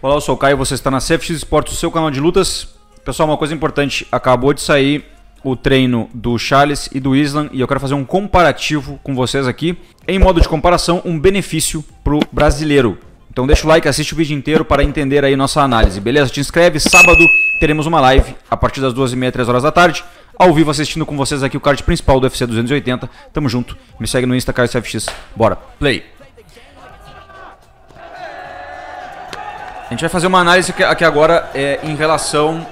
Olá, eu sou o Caio, você está na CFX Esportes, o seu canal de lutas. Pessoal, uma coisa importante, acabou de sair o treino do Charles e do Islam e eu quero fazer um comparativo com vocês aqui. Em modo de comparação, um benefício pro brasileiro. Então deixa o like, assiste o vídeo inteiro para entender aí nossa análise, beleza? Te inscreve, sábado teremos uma live a partir das 2h30, 3 horas da tarde, ao vivo assistindo com vocês aqui o card principal do UFC 280. Tamo junto, me segue no Insta, CFX. bora, play! A gente vai fazer uma análise aqui agora é, em relação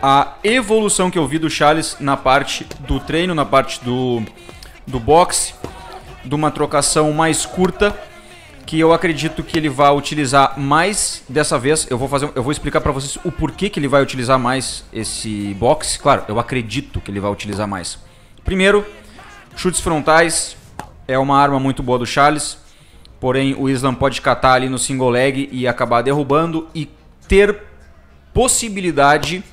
à evolução que eu vi do Charles na parte do treino, na parte do, do boxe, de uma trocação mais curta que eu acredito que ele vai utilizar mais dessa vez. Eu vou fazer, eu vou explicar para vocês o porquê que ele vai utilizar mais esse boxe Claro, eu acredito que ele vai utilizar mais. Primeiro, chutes frontais é uma arma muito boa do Charles. Porém, o Islam pode catar ali no single leg e acabar derrubando e ter possibilidade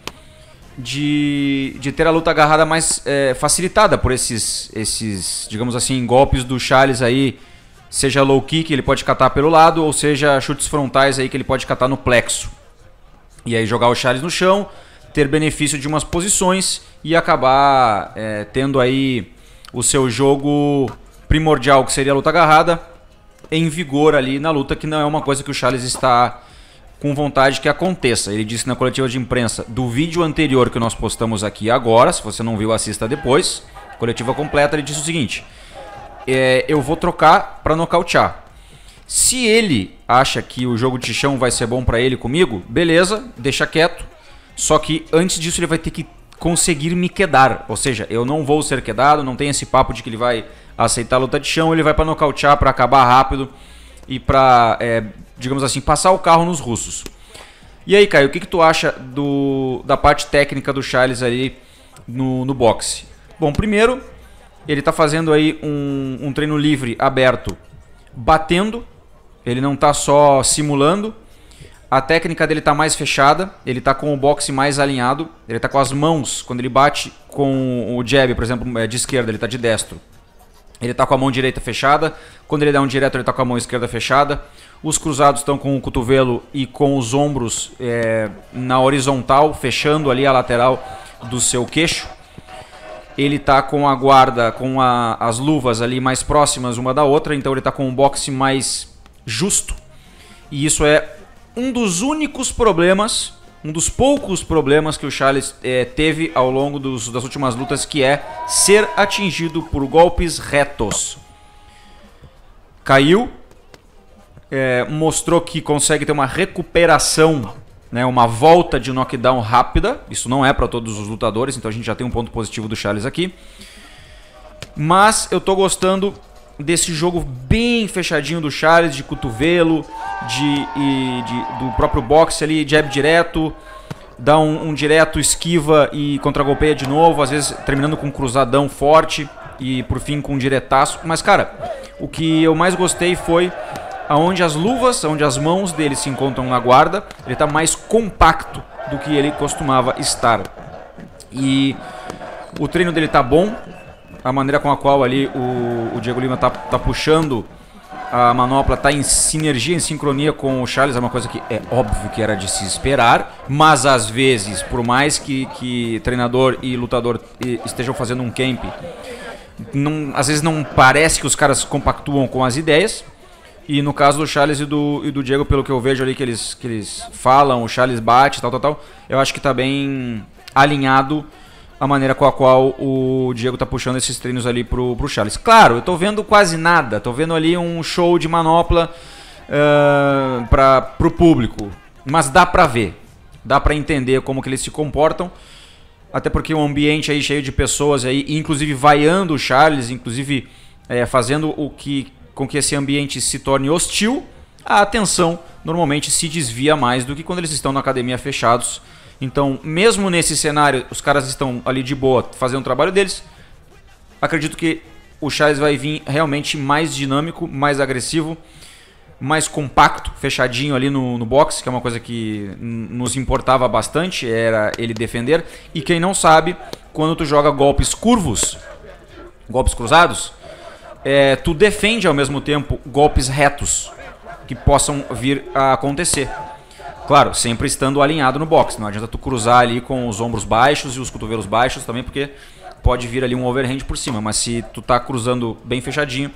de, de ter a luta agarrada mais é, facilitada por esses, esses, digamos assim, golpes do Charles aí, seja low kick, ele pode catar pelo lado, ou seja, chutes frontais aí que ele pode catar no plexo. E aí jogar o Charles no chão, ter benefício de umas posições e acabar é, tendo aí o seu jogo primordial, que seria a luta agarrada, em vigor ali na luta, que não é uma coisa que o Charles está com vontade que aconteça. Ele disse na coletiva de imprensa do vídeo anterior que nós postamos aqui agora, se você não viu, assista depois. Coletiva completa, ele disse o seguinte: é, eu vou trocar para nocautear. Se ele acha que o jogo de chão vai ser bom para ele comigo, beleza, deixa quieto. Só que antes disso ele vai ter que conseguir me quedar, ou seja, eu não vou ser quedado, não tem esse papo de que ele vai aceitar a luta de chão, ele vai para nocautear, para acabar rápido e para, é, digamos assim, passar o carro nos russos. E aí, Caio, o que, que tu acha do, da parte técnica do Charles aí no, no boxe? Bom, primeiro, ele está fazendo aí um, um treino livre, aberto, batendo, ele não está só simulando. A técnica dele está mais fechada, ele está com o boxe mais alinhado, ele está com as mãos, quando ele bate com o jab, por exemplo, é, de esquerda, ele está de destro. Ele está com a mão direita fechada. Quando ele dá um direto, ele está com a mão esquerda fechada. Os cruzados estão com o cotovelo e com os ombros é, na horizontal, fechando ali a lateral do seu queixo. Ele está com a guarda, com a, as luvas ali mais próximas uma da outra, então ele está com um boxe mais justo. E isso é um dos únicos problemas um dos poucos problemas que o Charles é, teve ao longo dos, das últimas lutas, que é ser atingido por golpes retos. Caiu, é, mostrou que consegue ter uma recuperação, né, uma volta de knockdown rápida. Isso não é para todos os lutadores, então a gente já tem um ponto positivo do Charles aqui. Mas eu tô gostando desse jogo bem fechadinho do Charles, de cotovelo, de, de, do próprio boxe ali, jab direto, dá um, um direto, esquiva e contragolpeia de novo, às vezes terminando com um cruzadão forte e por fim com um diretaço. Mas, cara, o que eu mais gostei foi aonde as luvas, onde as mãos dele se encontram na guarda, ele está mais compacto do que ele costumava estar. E o treino dele tá bom, a maneira com a qual ali o, o Diego Lima tá, tá puxando a manopla está em sinergia, em sincronia com o Charles, é uma coisa que é óbvio que era de se esperar, mas às vezes, por mais que, que treinador e lutador estejam fazendo um camp, não, às vezes não parece que os caras compactuam com as ideias. E no caso do Charles e do, e do Diego, pelo que eu vejo ali que eles, que eles falam, o Charles bate, tal, tal, tal, eu acho que está bem alinhado a maneira com a qual o Diego tá puxando esses treinos ali pro, pro Charles. Claro, eu tô vendo quase nada, tô vendo ali um show de manopla uh, pra, pro público, mas dá pra ver, dá pra entender como que eles se comportam, até porque um ambiente aí cheio de pessoas aí, inclusive vaiando o Charles, inclusive é, fazendo o que com que esse ambiente se torne hostil, a atenção normalmente se desvia mais do que quando eles estão na academia fechados, então, mesmo nesse cenário, os caras estão ali de boa fazendo o trabalho deles. Acredito que o Charles vai vir realmente mais dinâmico, mais agressivo, mais compacto, fechadinho ali no, no box, que é uma coisa que nos importava bastante, era ele defender. E quem não sabe, quando tu joga golpes curvos, golpes cruzados, é, tu defende ao mesmo tempo golpes retos que possam vir a acontecer. Claro, sempre estando alinhado no box. Não adianta tu cruzar ali com os ombros baixos e os cotovelos baixos também, porque pode vir ali um overhand por cima. Mas se tu tá cruzando bem fechadinho,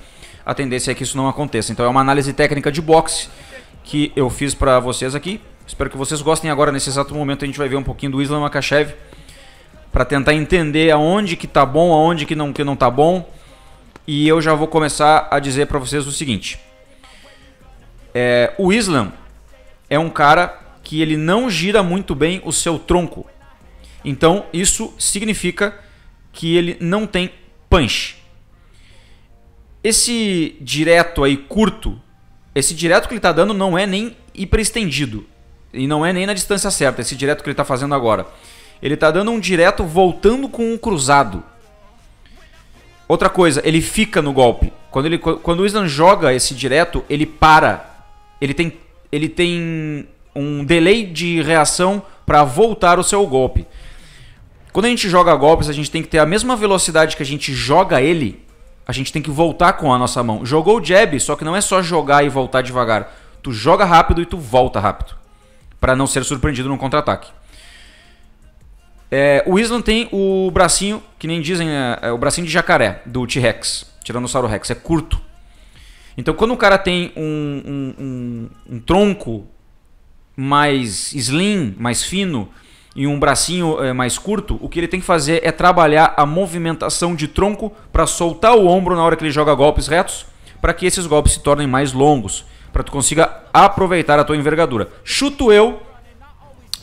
a tendência é que isso não aconteça. Então é uma análise técnica de boxe que eu fiz para vocês aqui. Espero que vocês gostem agora nesse exato momento a gente vai ver um pouquinho do Islam Akashev para tentar entender aonde que tá bom, aonde que não que não tá bom. E eu já vou começar a dizer para vocês o seguinte. É, o Islam é um cara que ele não gira muito bem o seu tronco. Então, isso significa que ele não tem punch. Esse direto aí curto, esse direto que ele está dando não é nem hiperestendido. E não é nem na distância certa, esse direto que ele está fazendo agora. Ele está dando um direto voltando com um cruzado. Outra coisa, ele fica no golpe. Quando, ele, quando o Islan joga esse direto, ele para. Ele tem, ele tem um delay de reação para voltar o seu golpe. Quando a gente joga golpes, a gente tem que ter a mesma velocidade que a gente joga ele, a gente tem que voltar com a nossa mão. Jogou o jab, só que não é só jogar e voltar devagar. Tu joga rápido e tu volta rápido, para não ser surpreendido num contra-ataque. É, o Island tem o bracinho, que nem dizem, é, é o bracinho de jacaré, do T-Rex, Tiranossauro Rex, é curto. Então quando o cara tem um, um, um, um tronco mais slim, mais fino e um bracinho é, mais curto, o que ele tem que fazer é trabalhar a movimentação de tronco para soltar o ombro na hora que ele joga golpes retos, para que esses golpes se tornem mais longos, para tu consiga aproveitar a tua envergadura. Chuto eu,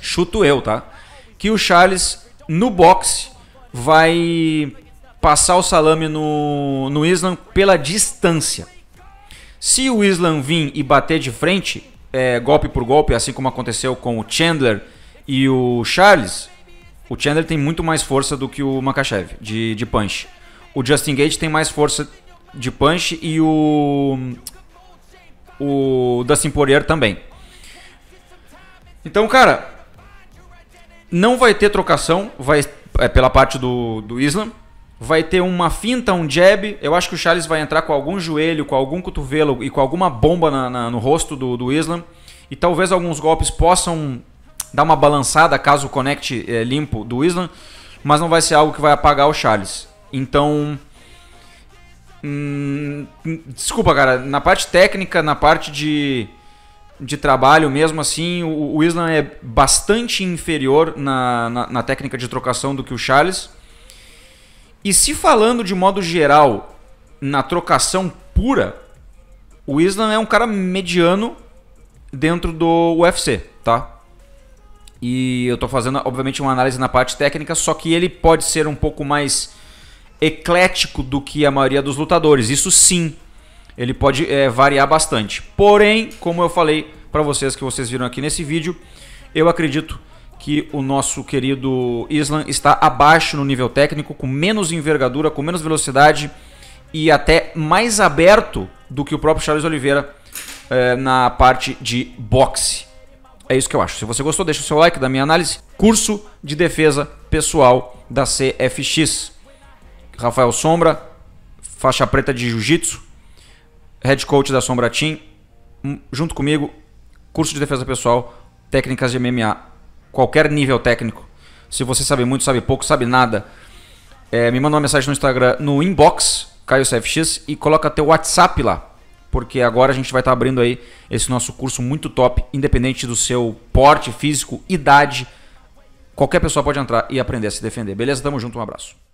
chuto eu, tá? Que o Charles no boxe vai passar o salame no, no Islam pela distância. Se o Islam vir e bater de frente, é, golpe por golpe, assim como aconteceu com o Chandler e o Charles, o Chandler tem muito mais força do que o Makachev de, de punch. O Justin Gage tem mais força de punch e o. O Dustin Poirier também. Então, cara, não vai ter trocação vai, é, pela parte do, do Islam vai ter uma finta, um jab. Eu acho que o Charles vai entrar com algum joelho, com algum cotovelo e com alguma bomba na, na, no rosto do, do Islam. E talvez alguns golpes possam dar uma balançada caso o connect é, eh, limpo do Islam. Mas não vai ser algo que vai apagar o Charles. Então. Hum, desculpa, cara. Na parte técnica, na parte de, de trabalho mesmo assim, o, o Islam é bastante inferior na, na, na técnica de trocação do que o Charles. E se falando de modo geral, na trocação pura, o Islam é um cara mediano dentro do UFC, tá? E eu tô fazendo, obviamente, uma análise na parte técnica, só que ele pode ser um pouco mais eclético do que a maioria dos lutadores. Isso sim, ele pode é, variar bastante. Porém, como eu falei para vocês que vocês viram aqui nesse vídeo, eu acredito que o nosso querido Islan está abaixo no nível técnico, com menos envergadura, com menos velocidade e até mais aberto do que o próprio Charles Oliveira eh, na parte de boxe. É isso que eu acho. Se você gostou, deixa o seu like da minha análise. Curso de defesa pessoal da CFX. Rafael Sombra, faixa preta de jiu-jitsu, head coach da Sombra Team, hum, junto comigo, curso de defesa pessoal, técnicas de MMA qualquer nível técnico. Se você sabe muito, sabe pouco, sabe nada, é, me manda uma mensagem no Instagram, no inbox, CaioCFX, e coloca teu WhatsApp lá. Porque agora a gente vai estar tá abrindo aí esse nosso curso muito top, independente do seu porte físico, idade. Qualquer pessoa pode entrar e aprender a se defender. Beleza? Tamo junto, um abraço.